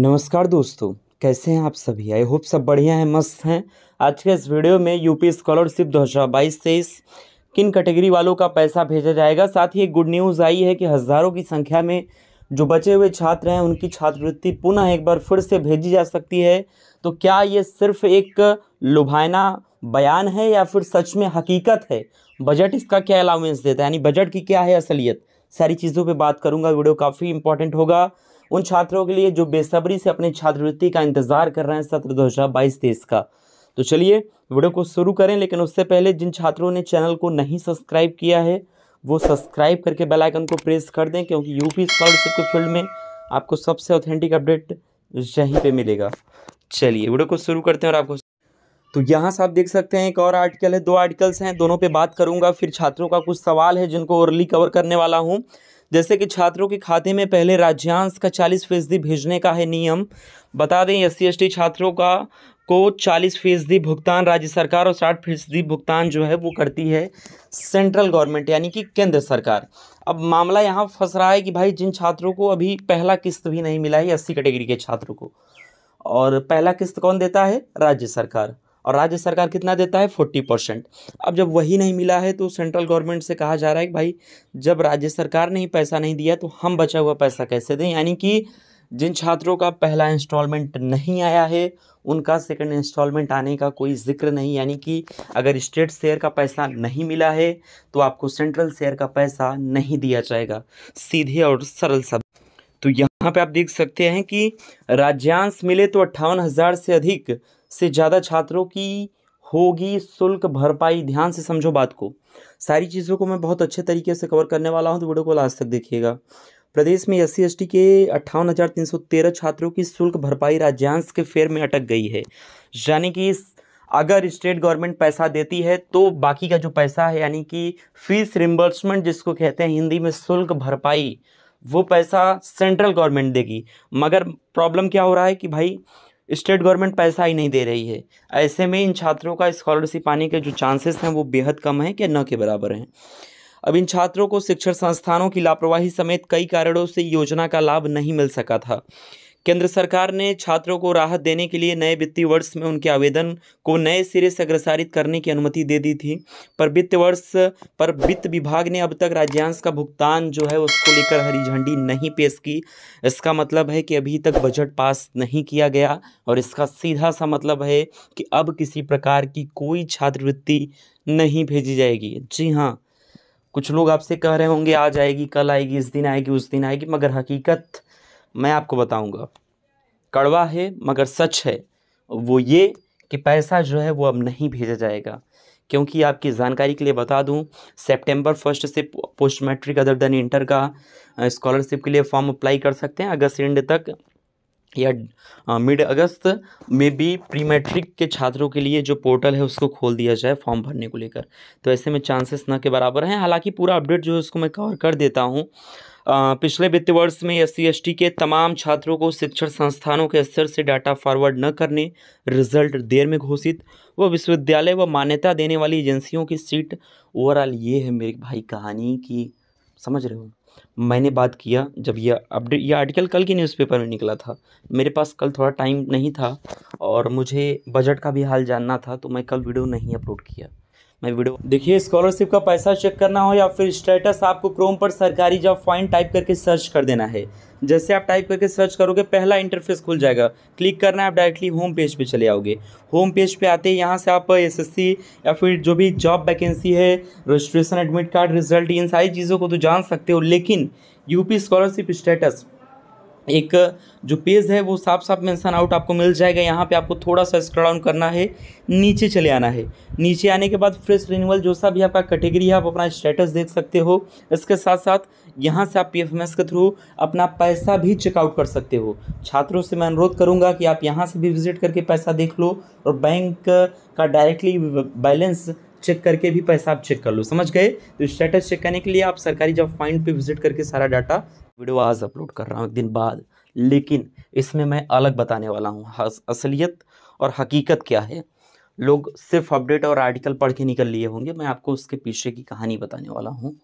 नमस्कार दोस्तों कैसे हैं आप सभी आई होप सब बढ़िया हैं मस्त हैं आज के इस वीडियो में यूपी स्कॉलरशिप दो हज़ार बाईस तेईस किन कैटेगरी वालों का पैसा भेजा जाएगा साथ ही एक गुड न्यूज़ आई है कि हज़ारों की संख्या में जो बचे हुए छात्र हैं उनकी छात्रवृत्ति पुनः एक बार फिर से भेजी जा सकती है तो क्या ये सिर्फ एक लुभाना बयान है या फिर सच में हकीकत है बजट इसका क्या अलाउंस देता है यानी बजट की क्या है असलियत सारी चीज़ों पर बात करूँगा वीडियो काफ़ी इंपॉर्टेंट होगा उन छात्रों के लिए जो बेसब्री से अपनी छात्रवृत्ति का इंतजार कर रहे हैं सत्र दो हज़ार बाईस तेईस का तो चलिए वीडियो को शुरू करें लेकिन उससे पहले जिन छात्रों ने चैनल को नहीं सब्सक्राइब किया है वो सब्सक्राइब करके बेल आइकन को प्रेस कर दें क्योंकि यूपी स्कॉलरशिप के फील्ड में आपको सबसे ऑथेंटिक अपडेट यहीं पे मिलेगा चलिए वीडियो को शुरू करते हैं और आपको तो यहाँ से आप देख सकते हैं एक और आर्टिकल है दो आर्टिकल्स हैं दोनों पे बात करूँगा फिर छात्रों का कुछ सवाल है जिनको ओरली कवर करने वाला हूँ जैसे कि छात्रों के खाते में पहले राज्यांश का चालीस फीसदी भेजने का है नियम बता दें एस सी छात्रों का को चालीस फीसदी भुगतान राज्य सरकार और साठ फीसदी भुगतान जो है वो करती है सेंट्रल गवर्नमेंट यानी कि केंद्र सरकार अब मामला यहाँ फंस रहा है कि भाई जिन छात्रों को अभी पहला किस्त भी नहीं मिला है अस्सी कैटेगरी के छात्रों को और पहला किस्त कौन देता है राज्य सरकार और राज्य सरकार कितना देता है फोर्टी परसेंट अब जब वही नहीं मिला है तो सेंट्रल गवर्नमेंट से कहा जा रहा है कि भाई जब राज्य सरकार ने ही पैसा नहीं दिया तो हम बचा हुआ पैसा कैसे दें यानी कि जिन छात्रों का पहला इंस्टॉलमेंट नहीं आया है उनका सेकंड इंस्टॉलमेंट आने का कोई जिक्र नहीं यानी कि अगर स्टेट शेयर का पैसा नहीं मिला है तो आपको सेंट्रल शेयर का पैसा नहीं दिया जाएगा सीधे और सरल सब तो यहाँ पे आप देख सकते हैं कि राज्यांश मिले तो अट्ठावन हज़ार से अधिक से ज़्यादा छात्रों की होगी शुल्क भरपाई ध्यान से समझो बात को सारी चीज़ों को मैं बहुत अच्छे तरीके से कवर करने वाला हूँ तो वीडियो को लास्ट तक देखिएगा प्रदेश में एस सी के अट्ठावन हज़ार तीन सौ तेरह छात्रों की शुल्क भरपाई राज्यांश के फेर में अटक गई है यानी कि अगर स्टेट गवर्नमेंट पैसा देती है तो बाकी का जो पैसा है यानी कि फीस रिम्बर्समेंट जिसको कहते हैं हिंदी में शुल्क भरपाई वो पैसा सेंट्रल गवर्नमेंट देगी मगर प्रॉब्लम क्या हो रहा है कि भाई स्टेट गवर्नमेंट पैसा ही नहीं दे रही है ऐसे में इन छात्रों का स्कॉलरशिप पाने के जो चांसेस हैं वो बेहद कम हैं कि न के बराबर हैं अब इन छात्रों को शिक्षण संस्थानों की लापरवाही समेत कई कारणों से योजना का लाभ नहीं मिल सका था केंद्र सरकार ने छात्रों को राहत देने के लिए नए वित्तीय वर्ष में उनके आवेदन को नए सिरे से अग्रसारित करने की अनुमति दे दी थी पर वित्त वर्ष पर वित्त विभाग ने अब तक राज्यांश का भुगतान जो है उसको लेकर हरी झंडी नहीं पेश की इसका मतलब है कि अभी तक बजट पास नहीं किया गया और इसका सीधा सा मतलब है कि अब किसी प्रकार की कोई छात्रवृत्ति नहीं भेजी जाएगी जी हाँ कुछ लोग आपसे कह रहे होंगे आ जाएगी कल आएगी इस दिन आएगी उस दिन आएगी मगर हकीकत मैं आपको बताऊंगा कड़वा है मगर सच है वो ये कि पैसा जो है वो अब नहीं भेजा जाएगा क्योंकि आपकी जानकारी के लिए बता दूं सितंबर फर्स्ट से post matric other than inter का स्कॉलरशिप के लिए फॉर्म अप्लाई कर सकते हैं अगस्त एंड तक या मिड अगस्त में भी प्री मैट्रिक के छात्रों के लिए जो पोर्टल है उसको खोल दिया जाए फॉर्म भरने को लेकर तो ऐसे में चांसेस ना के बराबर हैं हालांकि पूरा अपडेट जो है उसको मैं कवर कर देता हूँ पिछले वित्त वर्ष में एस सी के तमाम छात्रों को शिक्षण संस्थानों के स्तर से डाटा फॉरवर्ड न करने रिजल्ट देर में घोषित व विश्वविद्यालय व मान्यता देने वाली एजेंसियों की सीट ओवरऑल ये है मेरे भाई कहानी की समझ रहे हो मैंने बात किया जब यह अपडेट यह आर्टिकल कल के न्यूज़पेपर में निकला था मेरे पास कल थोड़ा टाइम नहीं था और मुझे बजट का भी हाल जानना था तो मैं कल वीडियो नहीं अपलोड किया वीडियो देखिए स्कॉलरशिप का पैसा चेक करना हो या फिर स्टेटस आपको क्रोम पर सरकारी जॉब फाइन टाइप करके सर्च कर देना है जैसे आप टाइप करके सर्च करोगे पहला इंटरफेस खुल जाएगा क्लिक करना है आप डायरेक्टली होम पेज पे चले आओगे होम पेज पे आते हैं यहाँ से आप एसएससी या फिर जो भी जॉब वैकेंसी है रजिस्ट्रेशन एडमिट कार्ड रिजल्ट इन सारी चीज़ों को तो जान सकते हो लेकिन यूपी स्कॉलरशिप स्टेटस एक जो पेज है वो साफ साफ मेंशन आउट आपको मिल जाएगा यहाँ पे आपको थोड़ा सा स्क्रॉल डाउन करना है नीचे चले आना है नीचे आने के बाद फ्रेश रिन्यूअल जो सा भी आपका कैटेगरी है आप अपना स्टेटस देख सकते हो इसके साथ साथ यहाँ से आप पी के थ्रू अपना पैसा भी चेकआउट कर सकते हो छात्रों से मैं अनुरोध करूँगा कि आप यहाँ से भी विजिट करके पैसा देख लो और बैंक का डायरेक्टली बैलेंस चेक करके भी पैसा आप चेक कर लो समझ गए तो स्टेटस चेक करने के लिए आप सरकारी जॉब फाइंड पे विजिट करके सारा डाटा वीडियो आज अपलोड कर रहा हूँ एक दिन बाद लेकिन इसमें मैं अलग बताने वाला हूँ असलियत और हकीकत क्या है लोग सिर्फ अपडेट और आर्टिकल पढ़ के निकल लिए होंगे मैं आपको उसके पीछे की कहानी बताने वाला हूँ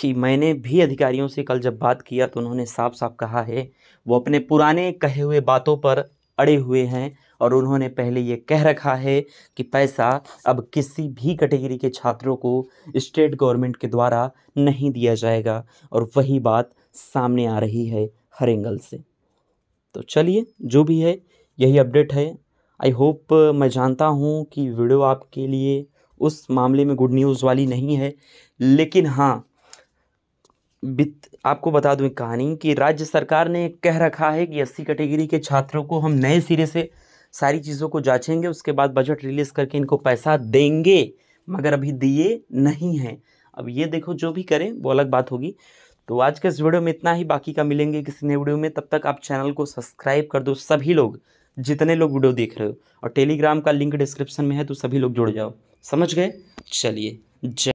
कि मैंने भी अधिकारियों से कल जब बात किया तो उन्होंने साफ साफ कहा है वो अपने पुराने कहे हुए बातों पर अड़े हुए हैं और उन्होंने पहले ये कह रखा है कि पैसा अब किसी भी कैटेगरी के छात्रों को स्टेट गवर्नमेंट के द्वारा नहीं दिया जाएगा और वही बात सामने आ रही है हर एंगल से तो चलिए जो भी है यही अपडेट है आई होप मैं जानता हूँ कि वीडियो आपके लिए उस मामले में गुड न्यूज़ वाली नहीं है लेकिन हाँ बित आपको बता दूँ कहानी कि राज्य सरकार ने कह रखा है कि अस्सी कैटेगरी के छात्रों को हम नए सिरे से सारी चीज़ों को जांचेंगे उसके बाद बजट रिलीज़ करके इनको पैसा देंगे मगर अभी दिए नहीं हैं अब ये देखो जो भी करें वो अलग बात होगी तो आज के इस वीडियो में इतना ही बाकी का मिलेंगे किसी नए वीडियो में तब तक आप चैनल को सब्सक्राइब कर दो सभी लोग जितने लोग वीडियो देख रहे हो और टेलीग्राम का लिंक डिस्क्रिप्शन में है तो सभी लोग जुड़ जाओ समझ गए चलिए जय